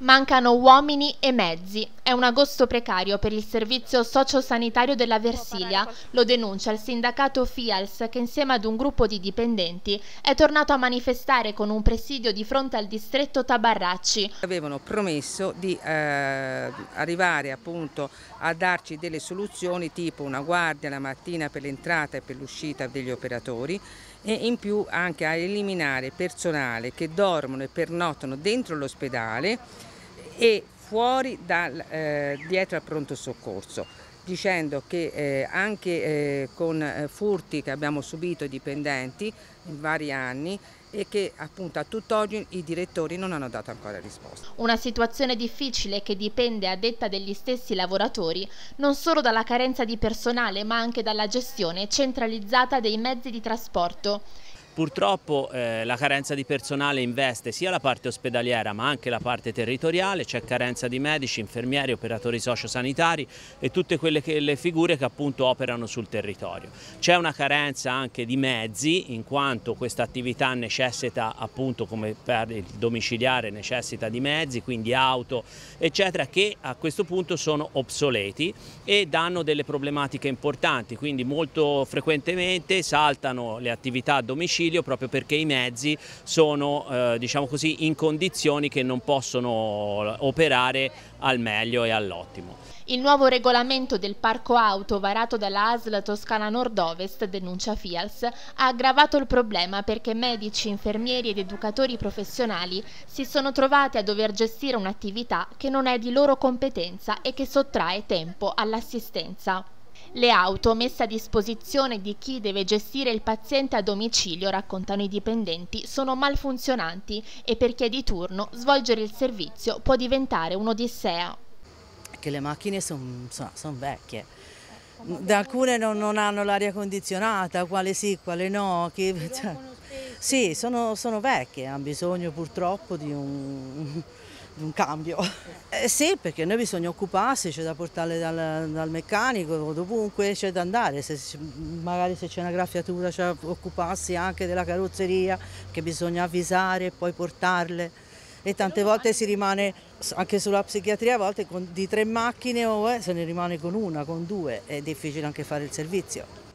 Mancano uomini e mezzi. È un agosto precario per il servizio sociosanitario della Versilia, lo denuncia il sindacato FIALS che insieme ad un gruppo di dipendenti è tornato a manifestare con un presidio di fronte al distretto Tabarracci. Avevano promesso di eh, arrivare appunto a darci delle soluzioni tipo una guardia la mattina per l'entrata e per l'uscita degli operatori e in più anche a eliminare personale che dormono e pernotano dentro l'ospedale e fuori dal, eh, dietro al pronto soccorso dicendo che eh, anche eh, con eh, furti che abbiamo subito i dipendenti in vari anni e che appunto a tutt'oggi i direttori non hanno dato ancora risposta. Una situazione difficile che dipende a detta degli stessi lavoratori non solo dalla carenza di personale ma anche dalla gestione centralizzata dei mezzi di trasporto. Purtroppo eh, la carenza di personale investe sia la parte ospedaliera ma anche la parte territoriale, c'è carenza di medici, infermieri, operatori sociosanitari e tutte quelle che, le figure che appunto operano sul territorio. C'è una carenza anche di mezzi in quanto questa attività necessita appunto come per il domiciliare necessita di mezzi, quindi auto eccetera che a questo punto sono obsoleti e danno delle problematiche importanti, quindi molto frequentemente saltano le attività a domicilio domicilio proprio perché i mezzi sono eh, diciamo così, in condizioni che non possono operare al meglio e all'ottimo. Il nuovo regolamento del parco auto varato dalla ASL Toscana Nord-Ovest, denuncia FIALS, ha aggravato il problema perché medici, infermieri ed educatori professionali si sono trovati a dover gestire un'attività che non è di loro competenza e che sottrae tempo all'assistenza. Le auto messe a disposizione di chi deve gestire il paziente a domicilio, raccontano i dipendenti, sono malfunzionanti e per chi è di turno svolgere il servizio può diventare un'odissea. Che le macchine sono son vecchie, da alcune non, non hanno l'aria condizionata, quale sì, quale no. Chi, cioè. Sì, sono, sono vecchie, hanno bisogno purtroppo di un, di un cambio. Eh sì, perché noi bisogna occuparsi, c'è da portarle dal, dal meccanico, dovunque c'è da andare, se, magari se c'è una graffiatura c'è da occuparsi anche della carrozzeria che bisogna avvisare e poi portarle e tante volte si rimane anche sulla psichiatria a volte con, di tre macchine o eh, se ne rimane con una, con due, è difficile anche fare il servizio.